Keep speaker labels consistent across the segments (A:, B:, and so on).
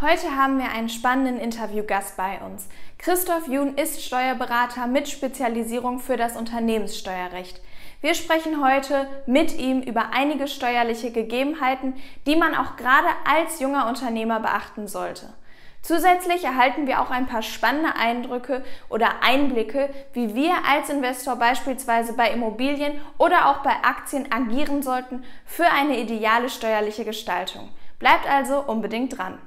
A: Heute haben wir einen spannenden Interviewgast bei uns. Christoph Jun ist Steuerberater mit Spezialisierung für das Unternehmenssteuerrecht. Wir sprechen heute mit ihm über einige steuerliche Gegebenheiten, die man auch gerade als junger Unternehmer beachten sollte. Zusätzlich erhalten wir auch ein paar spannende Eindrücke oder Einblicke, wie wir als Investor beispielsweise bei Immobilien oder auch bei Aktien agieren sollten für eine ideale steuerliche Gestaltung. Bleibt also unbedingt dran.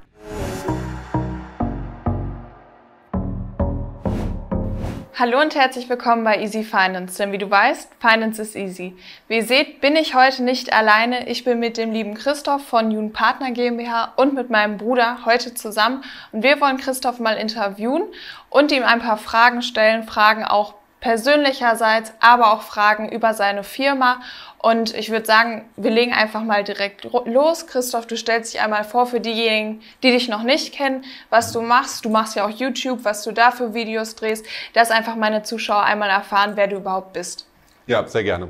A: Hallo und herzlich willkommen bei Easy Finance, denn wie du weißt, Finance ist easy. Wie ihr seht, bin ich heute nicht alleine. Ich bin mit dem lieben Christoph von Jun Partner GmbH und mit meinem Bruder heute zusammen und wir wollen Christoph mal interviewen und ihm ein paar Fragen stellen, Fragen auch persönlicherseits, aber auch Fragen über seine Firma. Und ich würde sagen, wir legen einfach mal direkt los. Christoph, du stellst dich einmal vor für diejenigen, die dich noch nicht kennen, was du machst. Du machst ja auch YouTube, was du da für Videos drehst, dass einfach meine Zuschauer einmal erfahren, wer du überhaupt bist.
B: Ja, sehr gerne.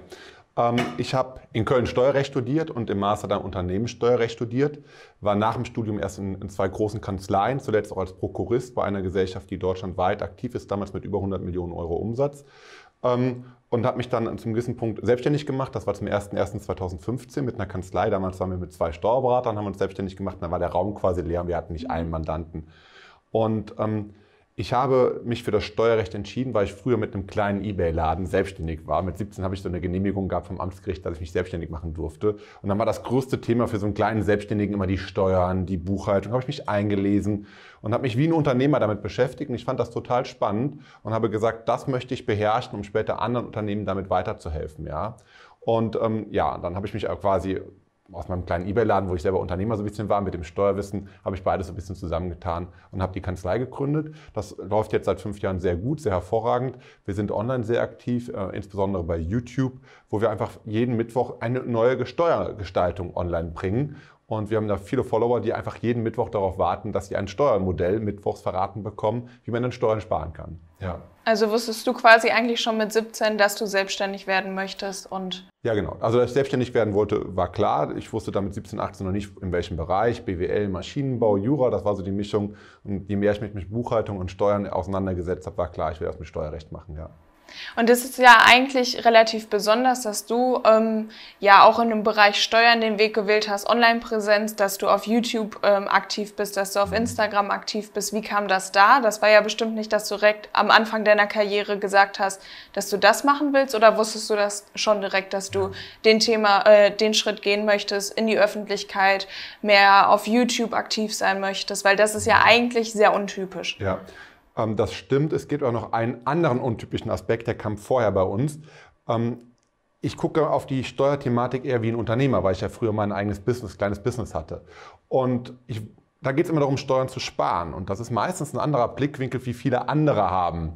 B: Ähm, ich habe in Köln Steuerrecht studiert und im Master dann Unternehmenssteuerrecht studiert, war nach dem Studium erst in, in, zwei großen Kanzleien, zuletzt auch als Prokurist bei einer Gesellschaft, die deutschlandweit aktiv ist, damals mit über 100 Millionen Euro Umsatz. Ähm, und habe mich dann zum gewissen Punkt selbstständig gemacht. Das war zum 01.01.2015 mit einer Kanzlei. Damals waren wir mit zwei Steuerberatern, haben uns selbstständig gemacht. Dann war der Raum quasi leer. und Wir hatten nicht einen Mandanten. Und ähm, ich habe mich für das Steuerrecht entschieden, weil ich früher mit einem kleinen Ebay-Laden selbstständig war. Mit 17 habe ich so eine Genehmigung gehabt vom Amtsgericht, dass ich mich selbstständig machen durfte. Und dann war das größte Thema für so einen kleinen Selbstständigen immer die Steuern, die Buchhaltung. Habe ich mich eingelesen und habe mich wie ein Unternehmer damit beschäftigt. Und ich fand das total spannend und habe gesagt, das möchte ich beherrschen, um später anderen Unternehmen damit weiterzuhelfen. Ja. Und ähm, ja, dann habe ich mich auch quasi aus meinem kleinen Ebay-Laden, wo ich selber Unternehmer so ein bisschen war, mit dem Steuerwissen, habe ich beides so ein bisschen zusammengetan und habe die Kanzlei gegründet. Das läuft jetzt seit fünf Jahren sehr gut, sehr hervorragend. Wir sind online sehr aktiv, äh, insbesondere bei YouTube, wo wir einfach jeden Mittwoch eine neue Steuergestaltung online bringen. Und wir haben da viele Follower, die einfach jeden Mittwoch darauf warten, dass sie ein Steuermodell mittwochs verraten bekommen, wie man dann Steuern sparen kann.
A: Ja. Also wusstest du quasi eigentlich schon mit 17, dass du selbstständig werden möchtest und
B: ja genau. Also dass ich selbstständig werden wollte, war klar. Ich wusste damit 17, 18 noch nicht in welchem Bereich. BWL, Maschinenbau, Jura, das war so die Mischung. Und je mehr ich mich mit Buchhaltung und Steuern auseinandergesetzt habe, war klar, ich will das mit Steuerrecht machen. Ja.
A: Und es ist ja eigentlich relativ besonders, dass du ähm, ja auch in dem Bereich Steuern den Weg gewählt hast, Online-Präsenz, dass du auf YouTube ähm, aktiv bist, dass du auf mhm. Instagram aktiv bist. Wie kam das da? Das war ja bestimmt nicht, dass du direkt am Anfang deiner Karriere gesagt hast, dass du das machen willst, oder wusstest du das schon direkt, dass du den Thema, äh, den Schritt gehen möchtest, in die Öffentlichkeit, mehr auf YouTube aktiv sein möchtest, weil das ist ja mhm. eigentlich sehr untypisch.
B: Ja. Ähm, das stimmt. Es gibt auch noch einen anderen untypischen Aspekt, der kam vorher bei uns. Ähm, ich gucke auf die Steuerthematik eher wie ein Unternehmer, weil ich ja früher mein eigenes Business, kleines Business hatte. Und ich, da geht es immer darum, Steuern zu sparen. Und das ist meistens ein anderer Blickwinkel, wie viele andere haben.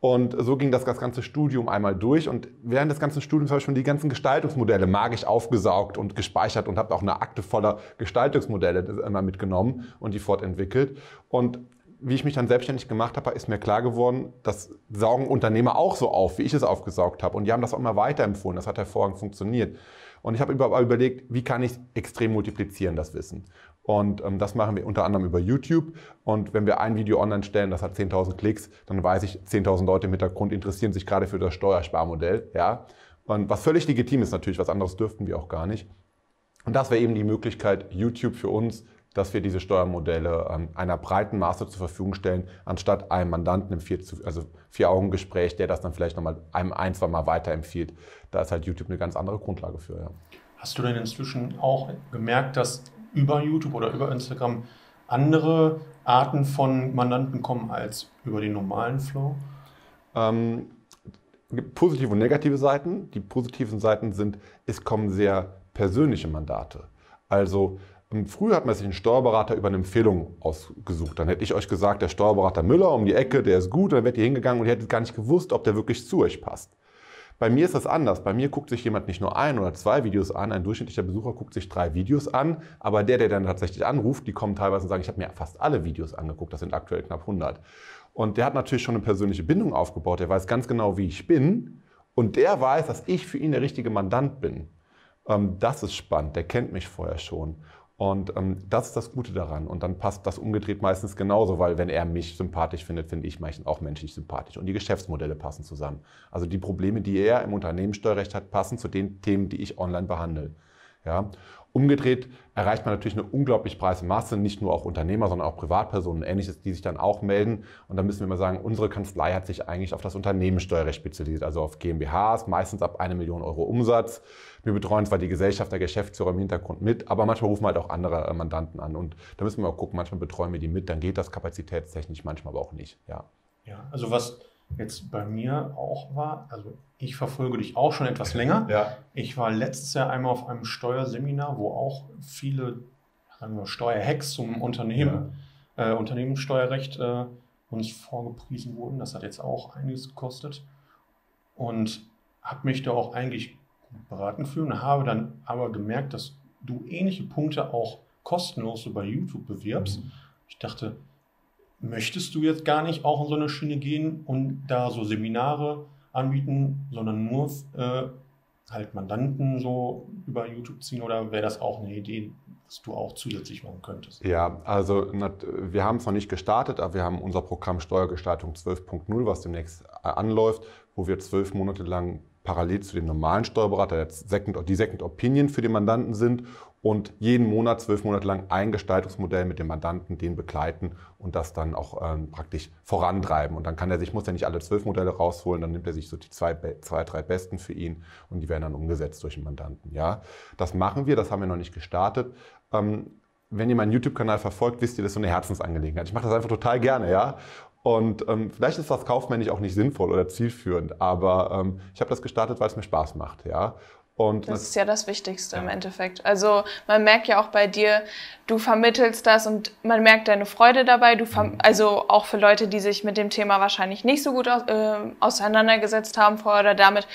B: Und so ging das, das ganze Studium einmal durch. Und während des ganzen Studiums habe ich schon die ganzen Gestaltungsmodelle magisch aufgesaugt und gespeichert und habe auch eine Akte voller Gestaltungsmodelle äh, immer mitgenommen und die fortentwickelt. Und wie ich mich dann selbstständig gemacht habe, ist mir klar geworden, das saugen Unternehmer auch so auf, wie ich es aufgesaugt habe. Und die haben das auch immer weiterempfohlen. Das hat hervorragend funktioniert. Und ich habe überlegt, wie kann ich extrem multiplizieren, das Wissen. Und ähm, das machen wir unter anderem über YouTube. Und wenn wir ein Video online stellen, das hat 10.000 Klicks, dann weiß ich, 10.000 Leute im Hintergrund interessieren sich gerade für das Steuersparmodell. Ja? Und was völlig legitim ist natürlich, was anderes dürften wir auch gar nicht. Und das wäre eben die Möglichkeit, YouTube für uns dass wir diese Steuermodelle ähm, einer breiten Maße zur Verfügung stellen, anstatt einem Mandanten im vier, also vier Augen Gespräch, der das dann vielleicht nochmal einem ein, zwei Mal weiterempfiehlt. Da ist halt YouTube eine ganz andere Grundlage für. Ja.
C: Hast du denn inzwischen auch gemerkt, dass über YouTube oder über Instagram andere Arten von Mandanten kommen als über den normalen Flow? Ähm, gibt positive und negative Seiten. Die positiven Seiten sind, es kommen
B: sehr persönliche Mandate. Also Früher hat man sich einen Steuerberater über eine Empfehlung ausgesucht. Dann hätte ich euch gesagt, der Steuerberater Müller um die Ecke, der ist gut, dann wärt ihr hingegangen und ihr hättet gar nicht gewusst, ob der wirklich zu euch passt. Bei mir ist das anders. Bei mir guckt sich jemand nicht nur ein oder zwei Videos an. Ein durchschnittlicher Besucher guckt sich drei Videos an. Aber der, der dann tatsächlich anruft, die kommen teilweise und sagen, ich habe mir fast alle Videos angeguckt. Das sind aktuell knapp 100. Und der hat natürlich schon eine persönliche Bindung aufgebaut. Der weiß ganz genau, wie ich bin. Und der weiß, dass ich für ihn der richtige Mandant bin. Ähm, das ist spannend. Der kennt mich vorher schon. Und ähm, das ist das Gute daran. Und dann passt das umgedreht meistens genauso, weil wenn er mich sympathisch findet, finde ich meistens auch menschlich sympathisch. Und die Geschäftsmodelle passen zusammen. Also die Probleme, die er im Unternehmenssteuerrecht hat, passen zu den Themen, die ich online behandle. Ja? Umgedreht erreicht man natürlich eine unglaublich breite Masse, nicht nur auch Unternehmer, sondern auch Privatpersonen und ähnliches, die sich dann auch melden. Und da müssen wir mal sagen, unsere Kanzlei hat sich eigentlich auf das Unternehmenssteuerrecht spezialisiert, also auf GmbHs, meistens ab eine Million Euro Umsatz. Wir betreuen zwar die Gesellschaft der Geschäftsführer im Hintergrund mit, aber manchmal rufen wir halt auch andere äh, Mandanten an. Und da müssen wir auch gucken, manchmal betreuen wir die mit, dann geht das kapazitätstechnisch, manchmal aber auch nicht. Ja,
C: ja also was jetzt bei mir auch war, also ich verfolge dich auch schon etwas länger. Ja. Ich war letztes Jahr einmal auf einem Steuerseminar, wo auch viele, sagen wir, Steuerhacks zum Unternehmen, ja. äh, Unternehmenssteuerrecht äh, uns vorgepriesen wurden. Das hat jetzt auch einiges gekostet und habe mich da auch eigentlich beraten fühlen, habe dann aber gemerkt, dass du ähnliche Punkte auch kostenlos über YouTube bewirbst. Mhm. Ich dachte, möchtest du jetzt gar nicht auch in so eine Schiene gehen und da so Seminare anbieten, sondern nur äh, halt Mandanten so über YouTube ziehen oder wäre das auch eine Idee, was du auch zusätzlich machen könntest?
B: Ja, also wir haben es noch nicht gestartet, aber wir haben unser Programm Steuergestaltung 12.0, was demnächst äh, anläuft, wo wir zwölf Monate lang parallel zu dem normalen Steuerberater die Second Opinion für den Mandanten sind und jeden Monat, zwölf Monate lang ein Gestaltungsmodell mit dem Mandanten, den begleiten und das dann auch ähm, praktisch vorantreiben. Und dann kann er sich, muss er nicht alle zwölf Modelle rausholen, dann nimmt er sich so die zwei, zwei, drei besten für ihn und die werden dann umgesetzt durch den Mandanten. Ja, das machen wir, das haben wir noch nicht gestartet. Ähm, wenn ihr meinen YouTube-Kanal verfolgt, wisst ihr, das ist so eine Herzensangelegenheit. Ich mache das einfach total gerne, ja. Und ähm, vielleicht ist das kaufmännisch auch nicht sinnvoll oder zielführend, aber ähm, ich habe das gestartet, weil es mir Spaß macht, ja. Und das ist
A: ja das Wichtigste ja. im Endeffekt. Also man merkt ja auch bei dir, du vermittelst das und man merkt deine Freude dabei. Du mhm. also auch für Leute, die sich mit dem Thema wahrscheinlich nicht so gut aus äh, auseinandergesetzt haben vorher oder damit,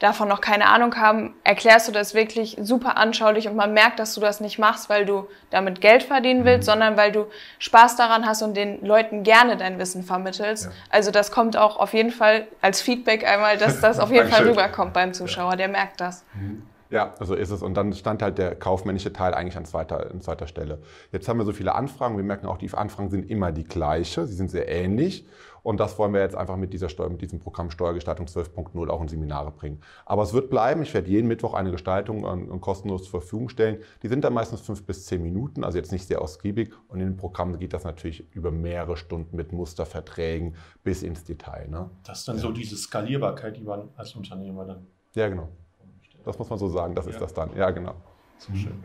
A: davon noch keine Ahnung haben, erklärst du das wirklich super anschaulich und man merkt, dass du das nicht machst, weil du damit Geld verdienen willst, mhm. sondern weil du Spaß daran hast und den Leuten gerne dein Wissen vermittelst. Ja. Also das kommt auch auf jeden Fall als Feedback einmal, dass das auf jeden Fall rüberkommt beim Zuschauer, ja. der merkt das.
B: Mhm. Ja, so also ist es. Und dann stand halt der kaufmännische Teil eigentlich an zweiter, an zweiter Stelle. Jetzt haben wir so viele Anfragen. Wir merken auch, die Anfragen sind immer die gleiche. Sie sind sehr ähnlich. Und das wollen wir jetzt einfach mit dieser Steuer, mit diesem Programm Steuergestaltung 12.0 auch in Seminare bringen. Aber es wird bleiben. Ich werde jeden Mittwoch eine Gestaltung um, ähm, kostenlos zur Verfügung stellen. Die sind dann meistens fünf bis zehn Minuten, also jetzt nicht sehr ausgiebig. Und in dem Programm geht das natürlich über mehrere Stunden mit Musterverträgen bis ins Detail. Ne? Das ist dann ja. so diese Skalierbarkeit,
C: die man als Unternehmer dann
B: ja, genau. Das muss man so sagen, das ja. ist das dann. Ja, genau. So schön.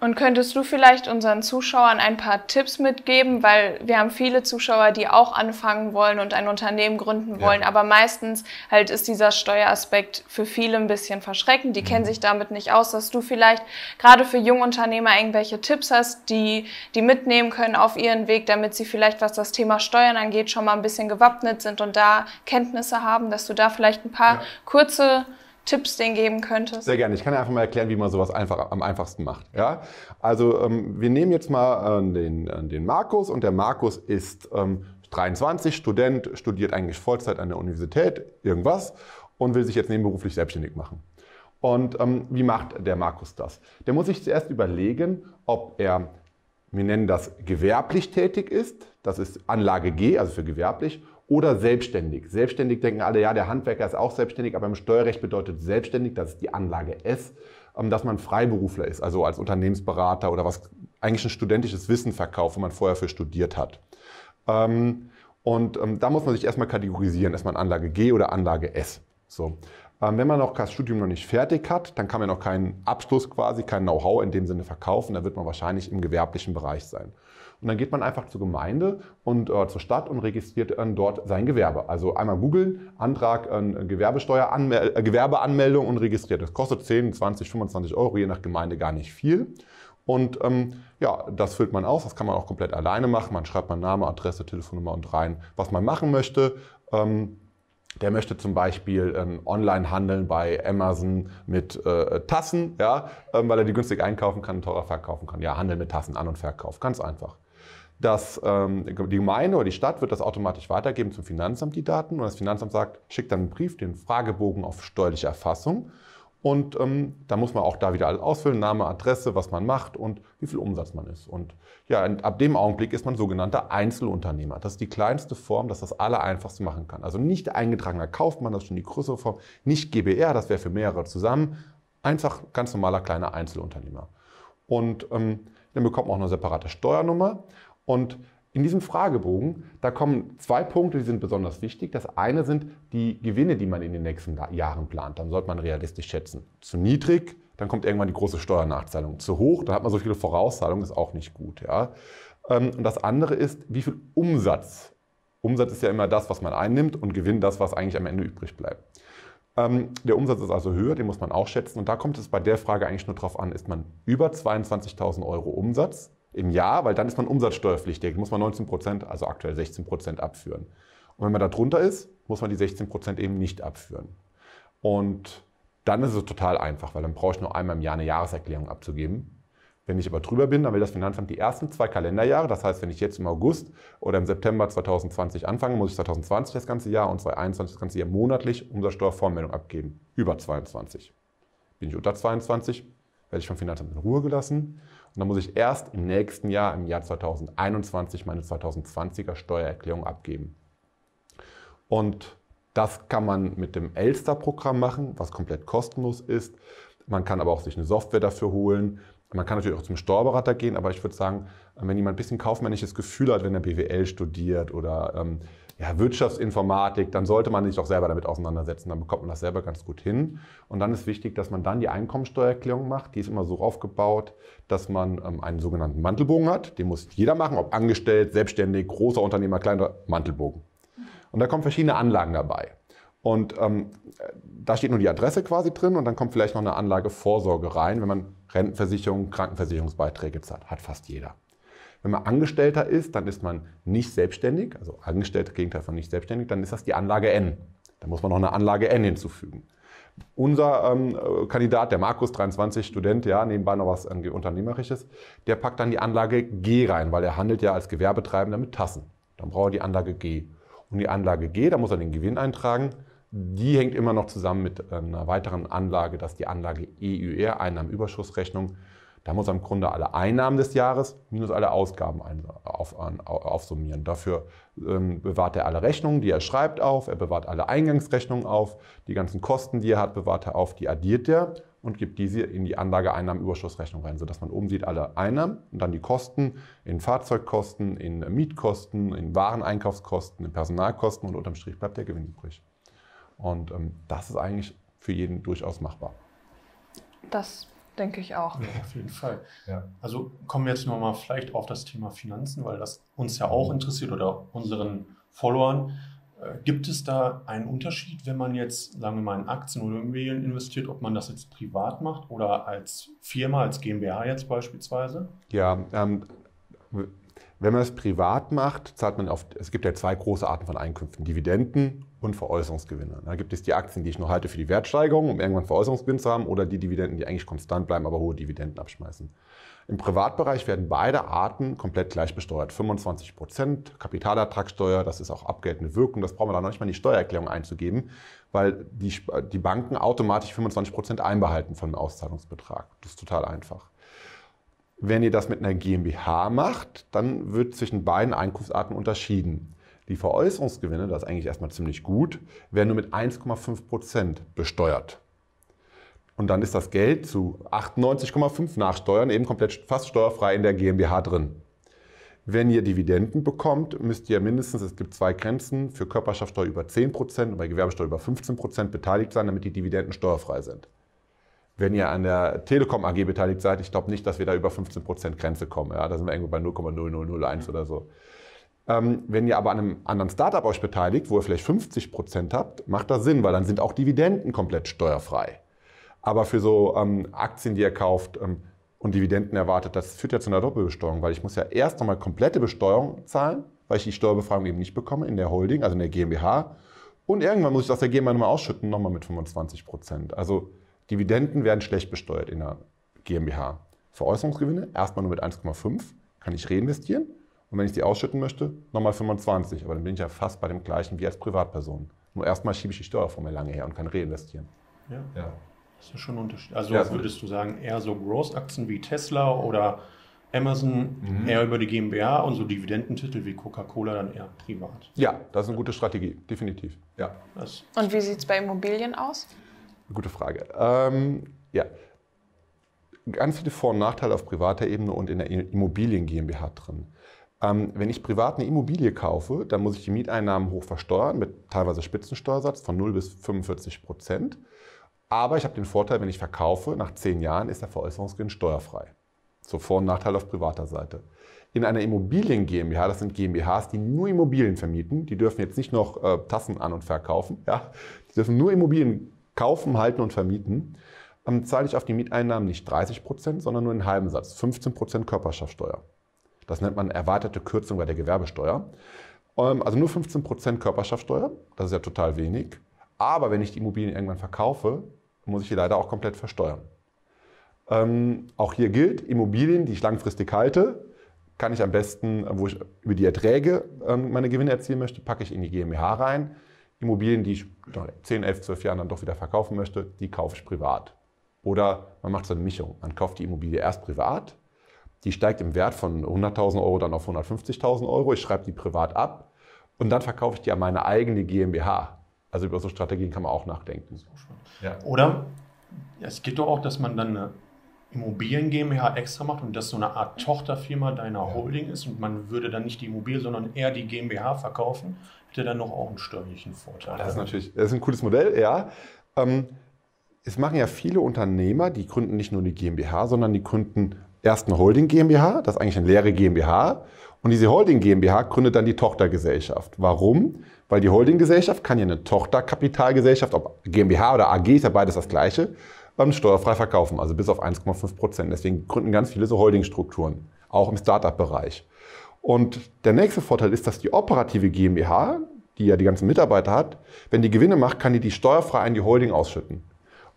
A: Und könntest du vielleicht unseren Zuschauern ein paar Tipps mitgeben, weil wir haben viele Zuschauer, die auch anfangen wollen und ein Unternehmen gründen wollen, ja. aber meistens halt ist dieser Steueraspekt für viele ein bisschen verschreckend, die mhm. kennen sich damit nicht aus, dass du vielleicht gerade für Jungunternehmer irgendwelche Tipps hast, die die mitnehmen können auf ihren Weg, damit sie vielleicht was das Thema Steuern angeht, schon mal ein bisschen gewappnet sind und da Kenntnisse haben, dass du da vielleicht ein paar ja. kurze Tipps denen geben könntest? Sehr
B: gerne. Ich kann einfach mal erklären, wie man sowas einfach, am einfachsten macht. Ja? Also ähm, wir nehmen jetzt mal äh, den, äh, den Markus und der Markus ist ähm, 23, Student, studiert eigentlich Vollzeit an der Universität, irgendwas und will sich jetzt nebenberuflich selbstständig machen. Und ähm, wie macht der Markus das? Der muss sich zuerst überlegen, ob er, wir nennen das gewerblich tätig ist, das ist Anlage G, also für gewerblich, oder selbstständig. Selbstständig denken alle, ja, der Handwerker ist auch selbstständig, aber im Steuerrecht bedeutet selbstständig, das ist die Anlage S, ähm, dass man Freiberufler ist, also als Unternehmensberater oder was eigentlich ein studentisches Wissen verkauft, wo man vorher für studiert hat. Ähm, und ähm, da muss man sich erstmal kategorisieren, erstmal Anlage G oder Anlage S. So. wenn man noch das Studium noch nicht fertig hat, dann kann man noch keinen Abschluss quasi, kein Know-how in dem Sinne verkaufen, da wird man wahrscheinlich im gewerblichen Bereich sein. Und dann geht man einfach zur Gemeinde und äh, zur Stadt und registriert äh, dort sein Gewerbe. Also einmal googeln, Antrag äh, Gewerbesteuer, äh, Gewerbeanmeldung und registriert. Das kostet 10, 20, 25 Euro, je nach Gemeinde gar nicht viel. Und ähm, ja, das füllt man aus, das kann man auch komplett alleine machen. Man schreibt mal Name, Adresse, Telefonnummer und rein, was man machen möchte. Ähm, der möchte zum Beispiel ähm, online handeln bei Amazon mit äh, Tassen, ja, ähm, weil er die günstig einkaufen kann und teurer verkaufen kann. Ja, Handel mit Tassen an und verkauf, ganz einfach dass ähm, die Gemeinde oder die Stadt wird das automatisch weitergeben zum Finanzamt, die Daten. Und das Finanzamt sagt, schickt dann einen Brief, den Fragebogen auf steuerliche Erfassung. Und ähm, da muss man auch da wieder alles ausfüllen, Name, Adresse, was man macht und wie viel Umsatz man ist. Und ja, ab dem Augenblick ist man sogenannter Einzelunternehmer. Das ist die kleinste Form, dass das Allereinfachste machen kann. Also nicht eingetragener Kaufmann, das ist schon die größere Form, nicht GBR, das wäre für mehrere zusammen. Einfach ganz normaler kleiner Einzelunternehmer. Und ähm, dann bekommt man auch eine separate Steuernummer. Und in diesem Fragebogen, da kommen zwei Punkte, die sind besonders wichtig. Das eine sind die Gewinne, die man in den nächsten Jahren plant. Dann sollte man realistisch schätzen. Zu niedrig, dann kommt irgendwann die große Steuernachzahlung. Zu hoch, dann hat man so viele Vorauszahlungen, ist auch nicht gut. Ja? Ähm, und das andere ist, wie viel Umsatz. Umsatz ist ja immer das, was man einnimmt und Gewinn das, was eigentlich am Ende übrig bleibt. Ähm, der Umsatz ist also höher, den muss man auch schätzen. Und da kommt es bei der Frage eigentlich nur darauf an, ist man über 22.000 Euro Umsatz, im Jahr, weil dann ist man umsatzsteuerpflichtig, muss man 19 Prozent, also aktuell 16 Prozent abführen. Und wenn man da drunter ist, muss man die 16 Prozent eben nicht abführen. Und dann ist es total einfach, weil dann brauche ich nur einmal im Jahr eine Jahreserklärung abzugeben. Wenn ich aber drüber bin, dann will das Finanzamt die ersten zwei Kalenderjahre. Das heißt, wenn ich jetzt im August oder im September 2020 anfange, muss ich 2020 das ganze Jahr und 2021 das ganze Jahr monatlich Umsatzsteuervoranmeldung abgeben. Über 22. Bin ich unter 22, werde ich vom Finanzamt in Ruhe gelassen und dann muss ich erst im nächsten Jahr, im Jahr 2021, meine 2020er Steuererklärung abgeben. Und das kann man mit dem Elster-Programm machen, was komplett kostenlos ist. Man kann aber auch sich eine Software dafür holen. Man kann natürlich auch zum Steuerberater gehen, aber ich würde sagen, wenn jemand ein bisschen kaufmännisches Gefühl hat, wenn er BWL studiert oder ähm, ja, Wirtschaftsinformatik, dann sollte man sich doch selber damit auseinandersetzen. Dann bekommt man das selber ganz gut hin. Und dann ist wichtig, dass man dann die Einkommensteuererklärung macht. Die ist immer so aufgebaut, dass man ähm, einen sogenannten Mantelbogen hat. Den muss jeder machen, ob angestellt, selbstständig, großer Unternehmer, kleiner Mantelbogen. Und da kommen verschiedene Anlagen dabei. Und ähm, da steht nur die Adresse quasi drin und dann kommt vielleicht noch eine Anlage Vorsorge rein, wenn man Rentenversicherung, Krankenversicherungsbeiträge zahlt. Hat fast jeder. Wenn man Angestellter ist, dann ist man nicht selbstständig, also Angestellter Gegenteil von nicht selbstständig, dann ist das die Anlage N. Da muss man noch eine Anlage N hinzufügen. Unser ähm, äh, Kandidat, der Markus, 23 Student, ja, nebenbei noch was ähm, Unternehmerisches, der packt dann die Anlage G rein, weil er handelt ja als Gewerbetreibender mit Tassen. Dann braucht er die Anlage G. Und die Anlage G, da muss er den Gewinn eintragen. Die hängt immer noch zusammen mit äh, einer weiteren Anlage, das ist die Anlage EUR, Einnahmenüberschussrechnung. Da muss im Grunde alle Einnahmen des Jahres minus alle Ausgaben aufsummieren. Dafür ähm, bewahrt er alle Rechnungen, die er schreibt, auf. Er bewahrt alle Eingangsrechnungen auf. Die ganzen Kosten, die er hat, bewahrt er auf. Die addiert er und gibt diese in die Anlageeinnahmenüberschussrechnung rein, sodass man oben sieht alle Einnahmen und dann die Kosten in Fahrzeugkosten, in Mietkosten, in Wareneinkaufskosten, in Personalkosten und unterm Strich bleibt der Gewinn übrig. Und ähm, das ist eigentlich für jeden durchaus machbar.
A: Das denke ich auch. Ja,
C: auf jeden Fall. Ja. Also kommen wir jetzt nochmal vielleicht auf das Thema Finanzen, weil das uns ja auch interessiert oder unseren Followern. Äh, gibt es da einen Unterschied, wenn man jetzt, sagen wir mal, in Aktien oder Immobilien investiert, ob man das jetzt privat macht oder als Firma, als GmbH jetzt beispielsweise?
B: Ja, ähm, wenn man es privat macht, zahlt man auf, es gibt ja zwei große Arten von Einkünften, Dividenden und Veräußerungsgewinne. Da gibt es die Aktien, die ich noch halte für die Wertsteigerung, um irgendwann Veräußerungsgewinn zu haben, oder die Dividenden, die eigentlich konstant bleiben, aber hohe Dividenden abschmeißen. Im Privatbereich werden beide Arten komplett gleich besteuert. 25 Prozent Kapitalertragssteuer, das ist auch abgeltende Wirkung, das brauchen wir da noch nicht mal in die Steuererklärung einzugeben, weil die, die Banken automatisch 25 Prozent einbehalten von dem Auszahlungsbetrag. Das ist total einfach. Wenn ihr das mit einer GmbH macht, dann wird zwischen beiden Einkunftsarten unterschieden. Die Veräußerungsgewinne, das ist eigentlich erstmal ziemlich gut, werden nur mit 1,5 Prozent besteuert. Und dann ist das Geld zu 98,5 nach Steuern eben komplett fast steuerfrei in der GmbH drin. Wenn ihr Dividenden bekommt, müsst ihr mindestens, es gibt zwei Grenzen, für Körperschaftsteuer über 10% und bei Gewerbesteuer über 15% beteiligt sein, damit die Dividenden steuerfrei sind wenn ihr an der Telekom AG beteiligt seid, ich glaube nicht, dass wir da über 15% Grenze kommen. Ja, da sind wir irgendwo bei 0,0001 oder so. Ähm, wenn ihr aber an einem anderen Startup euch beteiligt, wo ihr vielleicht 50% habt, macht das Sinn, weil dann sind auch Dividenden komplett steuerfrei. Aber für so ähm, Aktien, die ihr kauft ähm, und Dividenden erwartet, das führt ja zu einer Doppelbesteuerung, weil ich muss ja erst nochmal komplette Besteuerung zahlen, weil ich die Steuerbefreiung eben nicht bekomme in der Holding, also in der GmbH. Und irgendwann muss ich das der GmbH nochmal ausschütten, nochmal mit 25 Also Dividenden werden schlecht besteuert in der GmbH. Veräußerungsgewinne erstmal nur mit 1,5, kann ich reinvestieren. Und wenn ich sie ausschütten möchte, nochmal 25. Aber dann bin ich ja fast bei dem gleichen wie als Privatperson. Nur erstmal schiebe ich die
C: Steuerformel lange her und kann reinvestieren. Ja. ja. Das ist schon ein Unterschied. Also ja, würdest du sagen, eher so Growth-Aktien wie Tesla oder Amazon mhm. eher über die GmbH und so Dividendentitel wie Coca-Cola dann eher privat. Ja, das ist eine gute Strategie, definitiv. Ja.
A: und wie sieht es bei Immobilien aus?
B: Gute Frage. Ähm, ja. Ganz viele Vor- und Nachteile auf privater Ebene und in der Immobilien GmbH drin. Ähm, wenn ich privat eine Immobilie kaufe, dann muss ich die Mieteinnahmen hoch versteuern mit teilweise Spitzensteuersatz von 0 bis 45 Prozent. Aber ich habe den Vorteil, wenn ich verkaufe, nach zehn Jahren ist der Veräußerungsgewinn steuerfrei. So Vor- und Nachteil auf privater Seite. In einer Immobilien GmbH, das sind GmbHs, die nur Immobilien vermieten, die dürfen jetzt nicht noch äh, Tassen an und verkaufen, ja? die dürfen nur Immobilien Kaufen, Halten und Vermieten, ähm, zahle ich auf die Mieteinnahmen nicht 30 Prozent, sondern nur einen halben Satz, 15 Prozent Körperschaftsteuer. Das nennt man erwartete Kürzung bei der Gewerbesteuer. Ähm, also nur 15 Prozent Körperschaftsteuer, das ist ja total wenig. Aber wenn ich die Immobilien irgendwann verkaufe, muss ich die leider auch komplett versteuern. Ähm, auch hier gilt, Immobilien, die ich langfristig halte, kann ich am besten, wo ich über die Erträge ähm, meine Gewinne erzielen möchte, packe ich in die GmbH rein. Immobilien, die ich nach 10, 11, 12 Jahren dann doch wieder verkaufen möchte, die kaufe ich privat. Oder man macht so eine Mischung. Man kauft die Immobilie erst privat, die steigt im Wert von 100.000 Euro dann auf 150.000 Euro, ich schreibe die privat ab und dann verkaufe ich die an meine eigene GmbH. Also über so Strategien kann man auch nachdenken.
C: ja. Oder es geht doch auch, dass man dann eine Immobilien GmbH extra macht und das so eine Art Tochterfirma deiner Holding ist und man würde dann nicht die Immobilie, sondern eher die GmbH verkaufen, hätte dann noch auch einen steuerlichen Vorteil. Das ist natürlich
B: das ist ein cooles Modell, ja. Ähm, es machen ja viele Unternehmer, die gründen nicht nur die GmbH, sondern die gründen erst eine Holding GmbH, das ist eigentlich eine leere GmbH. Und diese Holding GmbH gründet dann die Tochtergesellschaft. Warum? Weil die Holdinggesellschaft kann ja eine Tochterkapitalgesellschaft, ob GmbH oder AG ist ja beides das gleiche, beim steuerfrei verkaufen, also bis auf 1,5 Prozent. Deswegen gründen ganz viele so Holdingstrukturen, auch im Startup-Bereich. Und der nächste Vorteil ist, dass die operative GmbH, die ja die ganzen Mitarbeiter hat, wenn die Gewinne macht, kann die die steuerfrei in die Holding ausschütten.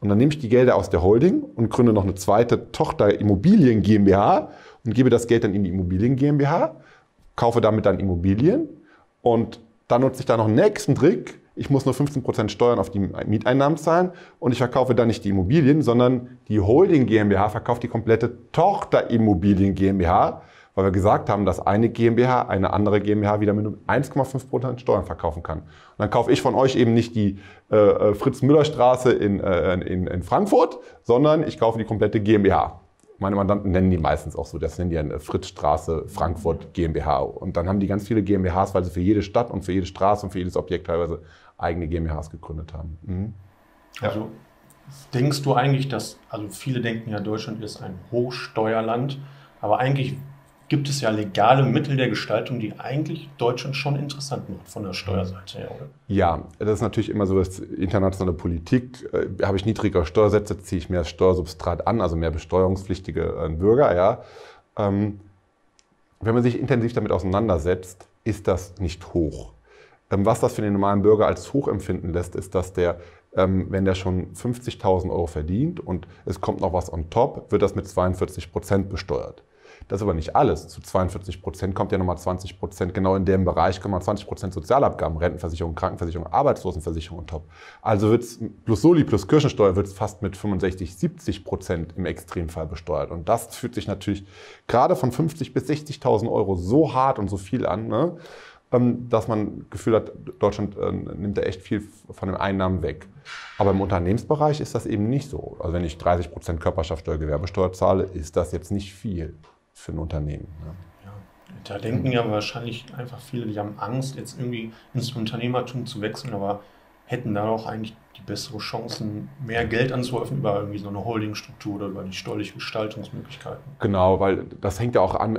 B: Und dann nehme ich die Gelder aus der Holding und gründe noch eine zweite Tochter Immobilien GmbH und gebe das Geld dann in die Immobilien GmbH, kaufe damit dann Immobilien und dann nutze ich da noch einen nächsten Trick, ich muss nur 15% Steuern auf die Mieteinnahmen zahlen und ich verkaufe dann nicht die Immobilien, sondern die Holding GmbH verkauft die komplette Tochter Immobilien GmbH, weil wir gesagt haben, dass eine GmbH eine andere GmbH wieder mit 1,5% Steuern verkaufen kann. Und dann kaufe ich von euch eben nicht die äh, äh Fritz-Müller-Straße in, äh, in, in Frankfurt, sondern ich kaufe die komplette GmbH meine Mandanten nennen die meistens auch so, das nennen die eine Fritzstraße Frankfurt GmbH. Und dann haben die ganz viele GmbHs, weil sie für jede Stadt und für jede Straße und für jedes Objekt teilweise eigene GmbHs gegründet haben. Mhm.
C: Also denkst du eigentlich, dass, also viele denken ja, Deutschland ist ein Hochsteuerland, aber eigentlich gibt es ja legale Mittel der Gestaltung, die eigentlich Deutschland schon interessant macht von der mhm. Steuerseite her, oder?
B: Ja, das ist natürlich immer so, dass internationale Politik, äh, habe ich niedrigere Steuersätze, ziehe ich mehr Steuersubstrat an, also mehr besteuerungspflichtige äh, Bürger, ja. Ähm, wenn man sich intensiv damit auseinandersetzt, ist das nicht hoch. Ähm, was das für den normalen Bürger als hoch empfinden lässt, ist, dass der ähm, wenn der schon 50.000 Euro verdient und es kommt noch was on top, wird das mit 42 Prozent besteuert. Das ist aber nicht alles. Zu 42 Prozent kommt ja nochmal 20 Prozent. Genau in dem Bereich kommen 20 Prozent Sozialabgaben, Rentenversicherung, Krankenversicherung, Arbeitslosenversicherung und top. Also wird es plus Soli plus Kirchensteuer wird es fast mit 65, 70 Prozent im Extremfall besteuert. Und das fühlt sich natürlich gerade von 50 bis 60.000 Euro so hart und so viel an, ne? Ähm, dass man Gefühl hat, Deutschland äh, nimmt da echt viel von den Einnahmen weg. Aber im Unternehmensbereich ist das eben nicht so. Also wenn ich 30 Prozent Körperschaftsteuer, Gewerbesteuer zahle, ist das jetzt nicht viel für ein Unternehmen. Ne? Ja.
C: Da denken ja wahrscheinlich einfach viele, die haben Angst, jetzt irgendwie ins Unternehmertum zu wechseln, aber hätten da auch eigentlich die bessere Chancen, mehr Geld anzuhäufen über irgendwie so eine Holdingstruktur oder über die steuerlichen Gestaltungsmöglichkeiten.
B: Genau, weil das hängt ja auch an,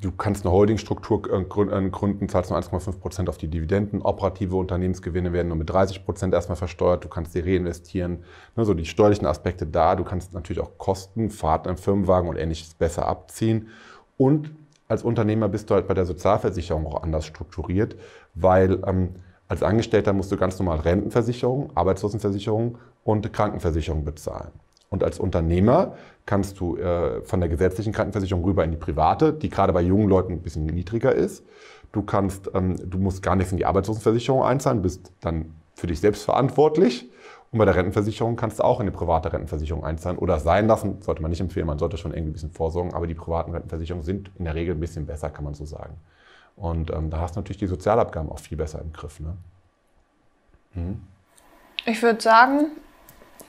B: du kannst eine Holdingstruktur äh, äh, gründen, zahlst nur 1,5 Prozent auf die Dividenden, operative Unternehmensgewinne werden nur mit 30 Prozent erstmal versteuert, du kannst sie reinvestieren, ne, so die steuerlichen Aspekte da, du kannst natürlich auch Kosten, Fahrten im Firmenwagen und ähnliches besser abziehen und als Unternehmer bist du halt bei der Sozialversicherung auch anders strukturiert, weil ähm, als Angestellter musst du ganz normal Rentenversicherung, Arbeitslosenversicherung und Krankenversicherung bezahlen. Und als Unternehmer kannst du äh, von der gesetzlichen Krankenversicherung rüber in die private, die gerade bei jungen Leuten ein bisschen niedriger ist. Du kannst, ähm, du musst gar nichts in die Arbeitslosenversicherung einzahlen, bist dann für dich selbst verantwortlich. Und bei der Rentenversicherung kannst du auch in die private Rentenversicherung einzahlen oder sein lassen. Sollte man nicht empfehlen, man sollte schon irgendwie ein bisschen vorsorgen, aber die privaten Rentenversicherungen sind in der Regel ein bisschen besser, kann man so sagen. Und ähm, da hast du natürlich die Sozialabgaben auch viel besser im Griff. Ne? Mhm.
A: Ich würde sagen,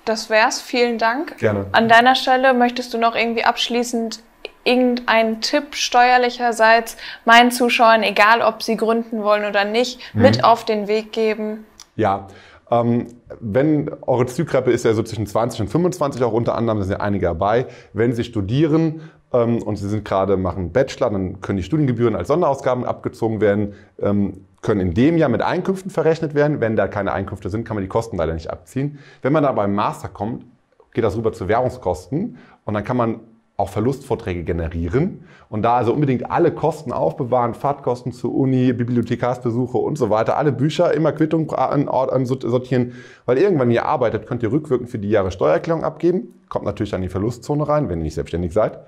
A: das wär's. Vielen Dank. Gerne. An deiner Stelle möchtest du noch irgendwie abschließend irgendeinen Tipp steuerlicherseits meinen Zuschauern, egal ob sie gründen wollen oder nicht, mhm. mit auf den Weg geben?
B: Ja. Ähm, wenn eure Zielgruppe ist ja so zwischen 20 und 25 auch unter anderem, da sind ja einige dabei. Wenn sie studieren, ähm, und sie sind gerade, machen Bachelor, dann können die Studiengebühren als Sonderausgaben abgezogen werden, ähm, können in dem Jahr mit Einkünften verrechnet werden. Wenn da keine Einkünfte sind, kann man die Kosten leider nicht abziehen. Wenn man da beim Master kommt, geht das rüber zu Währungskosten und dann kann man auch Verlustvorträge generieren und da also unbedingt alle Kosten aufbewahren, Fahrtkosten zur Uni, Bibliothekarsbesuche und so weiter, alle Bücher immer Quittung sortieren, weil irgendwann ihr arbeitet, könnt ihr rückwirkend für die Jahre Steuererklärung abgeben, kommt natürlich an die Verlustzone rein, wenn ihr nicht selbstständig seid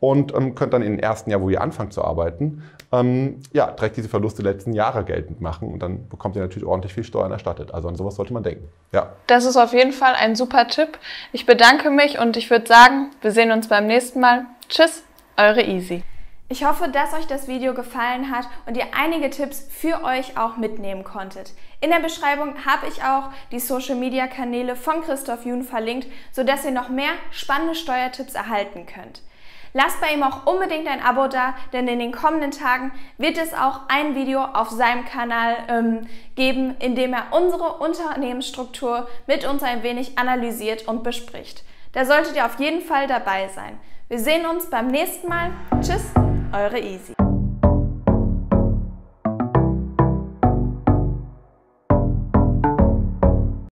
B: und ähm, könnt dann im ersten Jahr, wo ihr anfangt zu arbeiten, ähm, ja, direkt diese Verluste letzten Jahre geltend machen und dann bekommt ihr natürlich ordentlich viel Steuern erstattet. Also an sowas sollte man denken.
A: Ja. Das ist auf jeden Fall ein super Tipp. Ich bedanke mich und ich würde sagen, wir sehen uns beim nächsten Mal. Tschüss, eure Easy. Ich hoffe, dass euch das Video gefallen hat und ihr einige Tipps für euch auch mitnehmen konntet. In der Beschreibung habe ich auch die Social Media Kanäle von Christoph Jun verlinkt, sodass ihr noch mehr spannende Steuertipps erhalten könnt. Lasst bei ihm auch unbedingt ein Abo da, denn in den kommenden Tagen wird es auch ein Video auf seinem Kanal ähm, geben, in dem er unsere Unternehmensstruktur mit uns ein wenig analysiert und bespricht. Da solltet ihr auf jeden Fall dabei sein. Wir sehen uns beim nächsten Mal. Tschüss, eure Easy.